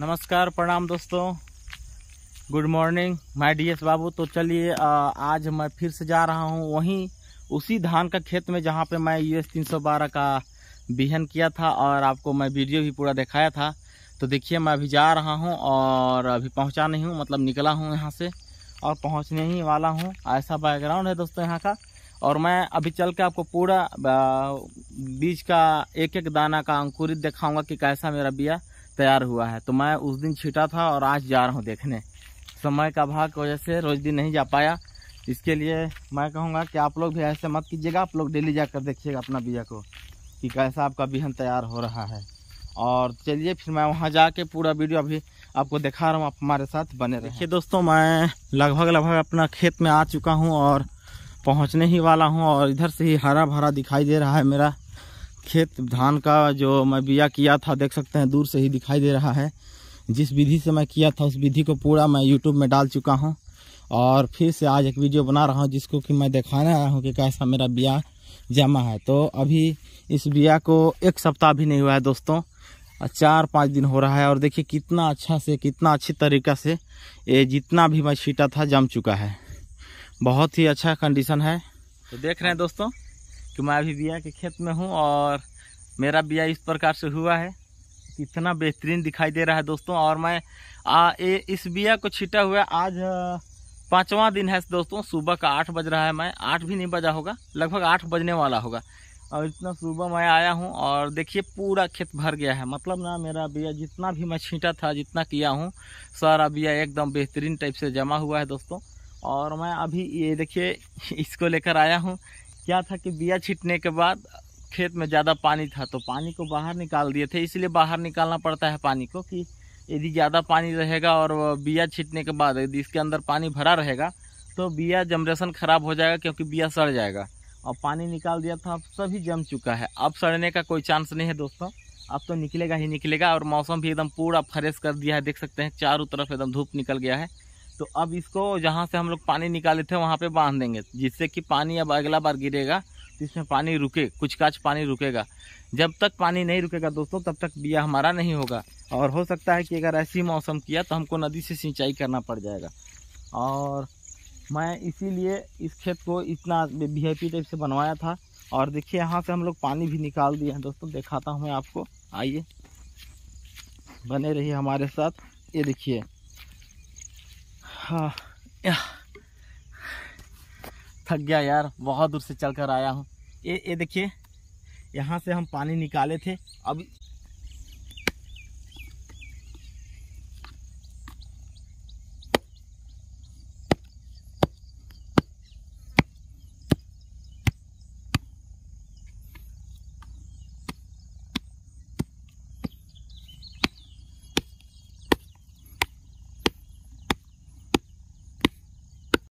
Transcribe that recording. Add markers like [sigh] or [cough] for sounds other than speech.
नमस्कार प्रणाम दोस्तों गुड मॉर्निंग माय डीएस बाबू तो चलिए आज मैं फिर से जा रहा हूँ वहीं उसी धान का खेत में जहाँ पे मैं यू एस तीन का बिहन किया था और आपको मैं वीडियो भी पूरा दिखाया था तो देखिए मैं अभी जा रहा हूँ और अभी पहुँचा नहीं हूँ मतलब निकला हूँ यहाँ से और पहुँचने ही वाला हूँ ऐसा बैकग्राउंड है दोस्तों यहाँ का और मैं अभी चल के आपको पूरा बीज का एक एक दाना का अंकुरित दिखाऊँगा कि कैसा मेरा बिया तैयार हुआ है तो मैं उस दिन छीटा था और आज जा रहा हूँ देखने समय का भाग की वजह से रोज दिन नहीं जा पाया इसके लिए मैं कहूँगा कि आप लोग भी ऐसे मत कीजिएगा आप लोग डेली जाकर देखिएगा अपना बिया को कि कैसा आपका बिहन तैयार हो रहा है और चलिए फिर मैं वहाँ जाके पूरा वीडियो अभी आपको दिखा रहा हूँ आप हमारे साथ बने रहिए दोस्तों मैं लगभग लगभग अपना खेत में आ चुका हूँ और पहुँचने ही वाला हूँ और इधर से ही हरा भरा दिखाई दे रहा है मेरा खेत धान का जो मैं बिया किया था देख सकते हैं दूर से ही दिखाई दे रहा है जिस विधि से मैं किया था उस विधि को पूरा मैं यूट्यूब में डाल चुका हूँ और फिर से आज एक वीडियो बना रहा हूँ जिसको कि मैं दिखाने आया हूँ कि कैसा मेरा बिया जमा है तो अभी इस बिया को एक सप्ताह भी नहीं हुआ है दोस्तों चार पाँच दिन हो रहा है और देखिए कितना अच्छा से कितना अच्छी तरीक़ा से ये जितना भी मैं छीटा था जम चुका है बहुत ही अच्छा कंडीशन है तो देख रहे हैं दोस्तों कि मैं अभी बिया के खेत में हूँ और मेरा बिया इस प्रकार से हुआ है कितना बेहतरीन दिखाई दे रहा है दोस्तों और मैं आ, ए, इस बिया को छिटा हुआ आज पाँचवा दिन है दोस्तों सुबह का आठ बज रहा है मैं आठ भी नहीं बजा होगा लगभग आठ बजने वाला होगा और इतना सुबह मैं आया हूँ और देखिए पूरा खेत भर गया है मतलब ना मेरा बिया जितना भी मैं छींटा था जितना किया हूँ सारा बिया एकदम बेहतरीन टाइप से जमा हुआ है दोस्तों और मैं अभी ये देखिए [laughs] इसको लेकर आया हूँ क्या था कि बिया छिटने के बाद खेत में ज़्यादा पानी था तो पानी को बाहर निकाल दिए थे इसलिए बाहर निकालना पड़ता है पानी को कि यदि ज़्यादा पानी रहेगा और बिया छिटने के बाद यदि इसके अंदर पानी भरा रहेगा तो बिया जनरेशन ख़राब हो जाएगा क्योंकि बिया सड़ जाएगा और पानी निकाल दिया था अब सभी जम चुका है अब सड़ने का कोई चांस नहीं है दोस्तों अब तो निकलेगा ही निकलेगा और मौसम भी एकदम पूरा फ्रेश कर दिया है देख सकते हैं चारों तरफ एकदम धूप निकल गया है तो अब इसको जहाँ से हम लोग पानी निकाले थे वहाँ पे बांध देंगे जिससे कि पानी अब अगला बार गिरेगा तो इसमें पानी रुके कुछ काच पानी रुकेगा जब तक पानी नहीं रुकेगा दोस्तों तब तक बिया हमारा नहीं होगा और हो सकता है कि अगर ऐसी मौसम किया तो हमको नदी से सिंचाई करना पड़ जाएगा और मैं इसीलिए इस खेत को इतना वी आई पी टाइप से बनवाया था और देखिए यहाँ से हम लोग पानी भी निकाल दिए हैं दोस्तों दिखाता हूँ मैं आपको आइए बने रहिए हमारे साथ ये देखिए हाँ थक गया यार बहुत दूर से चल कर आया हूँ ये ये देखिए यहाँ से हम पानी निकाले थे अब